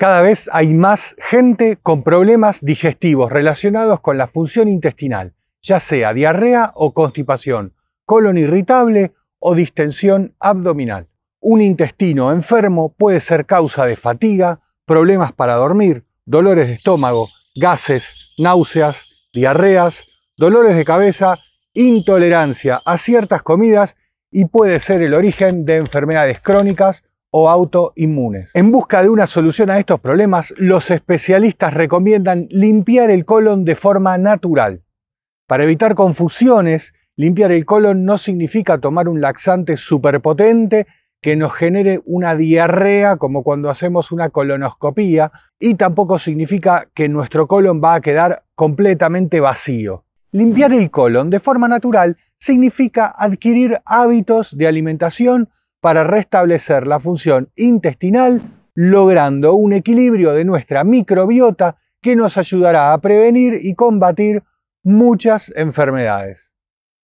cada vez hay más gente con problemas digestivos relacionados con la función intestinal, ya sea diarrea o constipación, colon irritable o distensión abdominal. Un intestino enfermo puede ser causa de fatiga, problemas para dormir, dolores de estómago, gases, náuseas, diarreas, dolores de cabeza, intolerancia a ciertas comidas y puede ser el origen de enfermedades crónicas o autoinmunes. En busca de una solución a estos problemas, los especialistas recomiendan limpiar el colon de forma natural. Para evitar confusiones, limpiar el colon no significa tomar un laxante superpotente que nos genere una diarrea como cuando hacemos una colonoscopía y tampoco significa que nuestro colon va a quedar completamente vacío. Limpiar el colon de forma natural significa adquirir hábitos de alimentación para restablecer la función intestinal, logrando un equilibrio de nuestra microbiota que nos ayudará a prevenir y combatir muchas enfermedades.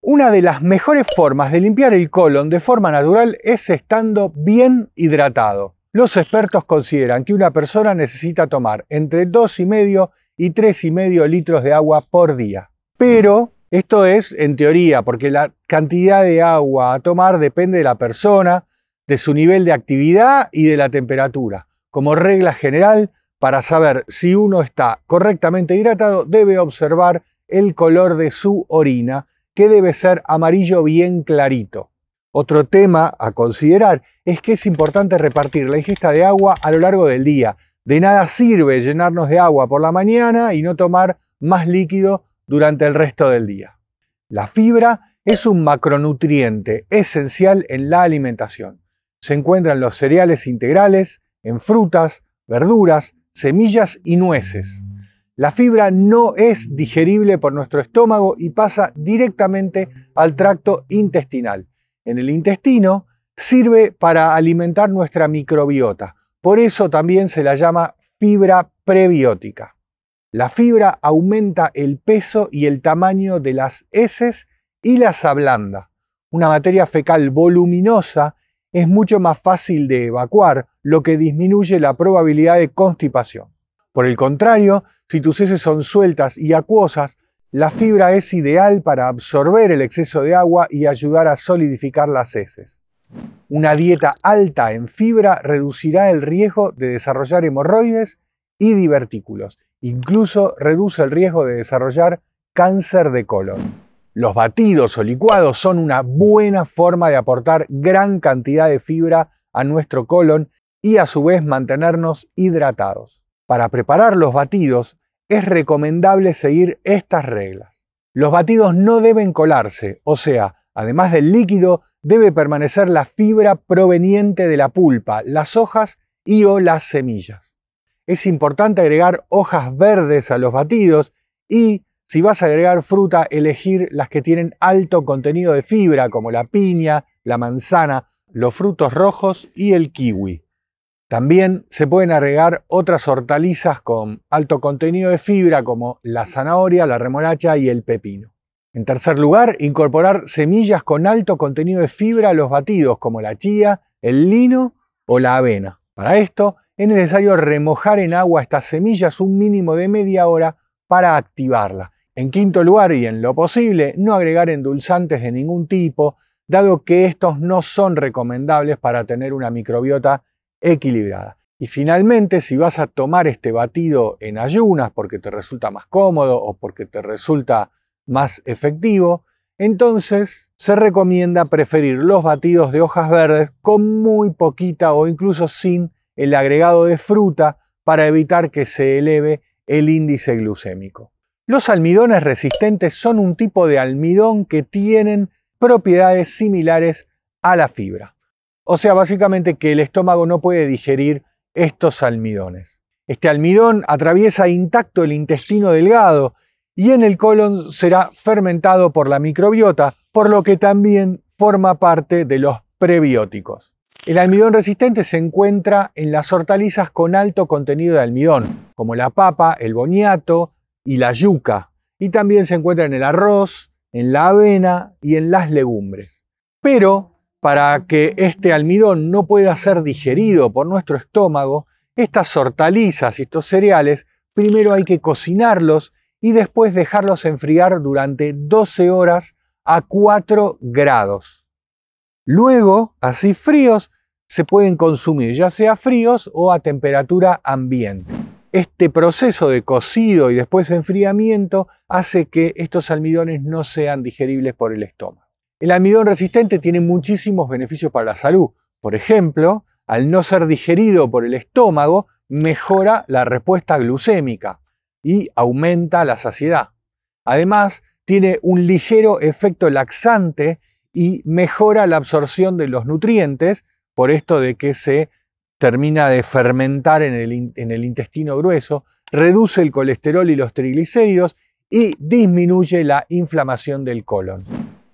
Una de las mejores formas de limpiar el colon de forma natural es estando bien hidratado. Los expertos consideran que una persona necesita tomar entre 2,5 y 3,5 litros de agua por día. Pero esto es en teoría, porque la cantidad de agua a tomar depende de la persona, de su nivel de actividad y de la temperatura. Como regla general, para saber si uno está correctamente hidratado, debe observar el color de su orina, que debe ser amarillo bien clarito. Otro tema a considerar es que es importante repartir la ingesta de agua a lo largo del día. De nada sirve llenarnos de agua por la mañana y no tomar más líquido durante el resto del día. La fibra es un macronutriente esencial en la alimentación. Se encuentra en los cereales integrales, en frutas, verduras, semillas y nueces. La fibra no es digerible por nuestro estómago y pasa directamente al tracto intestinal. En el intestino sirve para alimentar nuestra microbiota. Por eso también se la llama fibra prebiótica. La fibra aumenta el peso y el tamaño de las heces y las ablanda. Una materia fecal voluminosa es mucho más fácil de evacuar, lo que disminuye la probabilidad de constipación. Por el contrario, si tus heces son sueltas y acuosas, la fibra es ideal para absorber el exceso de agua y ayudar a solidificar las heces. Una dieta alta en fibra reducirá el riesgo de desarrollar hemorroides y divertículos Incluso reduce el riesgo de desarrollar cáncer de colon. Los batidos o licuados son una buena forma de aportar gran cantidad de fibra a nuestro colon y a su vez mantenernos hidratados. Para preparar los batidos es recomendable seguir estas reglas. Los batidos no deben colarse, o sea, además del líquido, debe permanecer la fibra proveniente de la pulpa, las hojas y o las semillas. Es importante agregar hojas verdes a los batidos y si vas a agregar fruta, elegir las que tienen alto contenido de fibra, como la piña, la manzana, los frutos rojos y el kiwi. También se pueden agregar otras hortalizas con alto contenido de fibra, como la zanahoria, la remolacha y el pepino. En tercer lugar, incorporar semillas con alto contenido de fibra a los batidos, como la chía, el lino o la avena. Para esto, es necesario remojar en agua estas semillas un mínimo de media hora para activarlas. En quinto lugar, y en lo posible, no agregar endulzantes de ningún tipo, dado que estos no son recomendables para tener una microbiota equilibrada. Y finalmente, si vas a tomar este batido en ayunas porque te resulta más cómodo o porque te resulta más efectivo, entonces se recomienda preferir los batidos de hojas verdes con muy poquita o incluso sin el agregado de fruta para evitar que se eleve el índice glucémico. Los almidones resistentes son un tipo de almidón que tienen propiedades similares a la fibra. O sea, básicamente que el estómago no puede digerir estos almidones. Este almidón atraviesa intacto el intestino delgado y en el colon será fermentado por la microbiota, por lo que también forma parte de los prebióticos. El almidón resistente se encuentra en las hortalizas con alto contenido de almidón, como la papa, el boniato y la yuca. Y también se encuentra en el arroz, en la avena y en las legumbres. Pero para que este almidón no pueda ser digerido por nuestro estómago, estas hortalizas y estos cereales primero hay que cocinarlos y después dejarlos enfriar durante 12 horas a 4 grados. Luego, así fríos, se pueden consumir ya sea fríos o a temperatura ambiente. Este proceso de cocido y después enfriamiento hace que estos almidones no sean digeribles por el estómago. El almidón resistente tiene muchísimos beneficios para la salud. Por ejemplo, al no ser digerido por el estómago, mejora la respuesta glucémica y aumenta la saciedad. Además, tiene un ligero efecto laxante y mejora la absorción de los nutrientes, por esto de que se termina de fermentar en el, intestino grueso, reduce el colesterol y los triglicéridos y disminuye la inflamación del colon.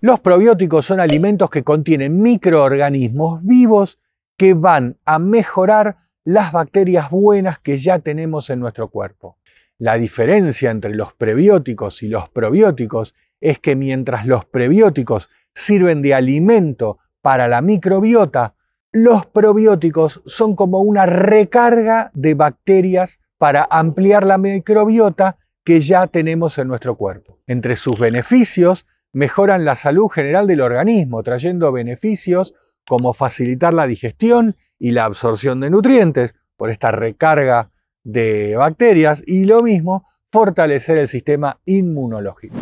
Los probióticos son alimentos que contienen microorganismos vivos que van a mejorar las bacterias buenas que ya tenemos en nuestro cuerpo. La diferencia entre los prebióticos y los probióticos es que mientras los prebióticos sirven de alimento para la microbiota, los probióticos son como una recarga de bacterias para ampliar la microbiota que ya tenemos en nuestro cuerpo. Entre sus beneficios, mejoran la salud general del organismo, trayendo beneficios como facilitar la digestión y la absorción de nutrientes por esta recarga de bacterias y lo mismo, fortalecer el sistema inmunológico.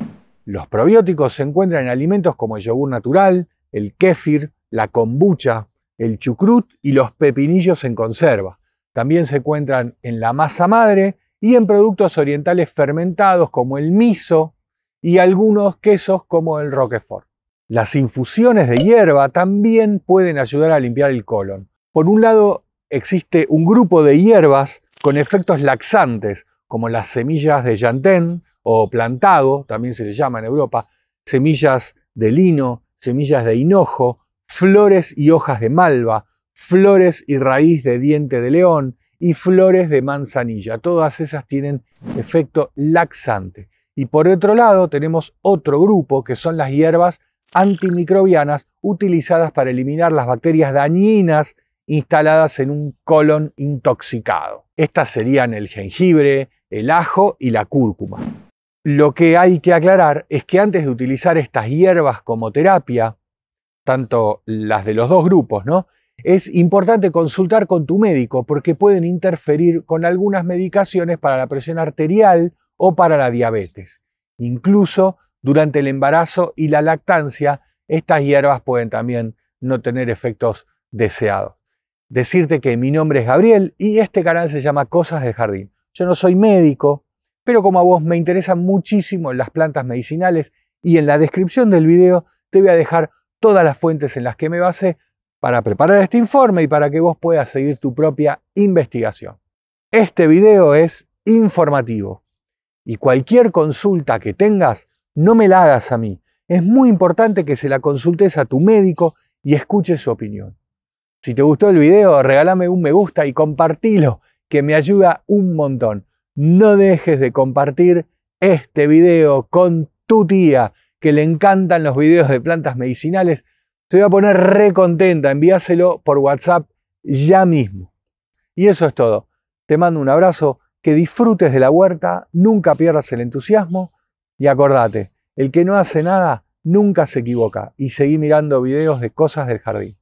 Los probióticos se encuentran en alimentos como el yogur natural, el kéfir, la kombucha, el chucrut y los pepinillos en conserva. También se encuentran en la masa madre y en productos orientales fermentados como el miso y algunos quesos como el roquefort. Las infusiones de hierba también pueden ayudar a limpiar el colon. Por un lado, existe un grupo de hierbas con efectos laxantes, como las semillas de yantén o plantago, también se les llama en Europa, semillas de lino, semillas de hinojo, flores y hojas de malva, flores y raíz de diente de león y flores de manzanilla. Todas esas tienen efecto laxante. Y por otro lado tenemos otro grupo que son las hierbas antimicrobianas utilizadas para eliminar las bacterias dañinas instaladas en un colon intoxicado. Estas serían el jengibre, el ajo y la cúrcuma. Lo que hay que aclarar es que antes de utilizar estas hierbas como terapia, tanto las de los dos grupos, ¿no? Es importante consultar con tu médico porque pueden interferir con algunas medicaciones para la presión arterial o para la diabetes. Incluso durante el embarazo y la lactancia, estas hierbas pueden también no tener efectos deseados. Decirte que mi nombre es Gabriel y este canal se llama Cosas de Jardín. Yo no soy médico, pero como a vos me interesan muchísimo las plantas medicinales y en la descripción del video te voy a dejar todas las fuentes en las que me basé para preparar este informe y para que vos puedas seguir tu propia investigación. Este video es informativo y cualquier consulta que tengas, no me la hagas a mí. Es muy importante que se la consultes a tu médico y escuche su opinión. Si te gustó el video, regálame un me gusta y compartilo, que me ayuda un montón. No dejes de compartir este video con tu tía que le encantan los videos de plantas medicinales, se va a poner re contenta. Envíaselo por WhatsApp ya mismo. Y eso es todo. Te mando un abrazo, que disfrutes de la huerta, nunca pierdas el entusiasmo y acordate, el que no hace nada nunca se equivoca y seguí mirando videos de cosas del jardín.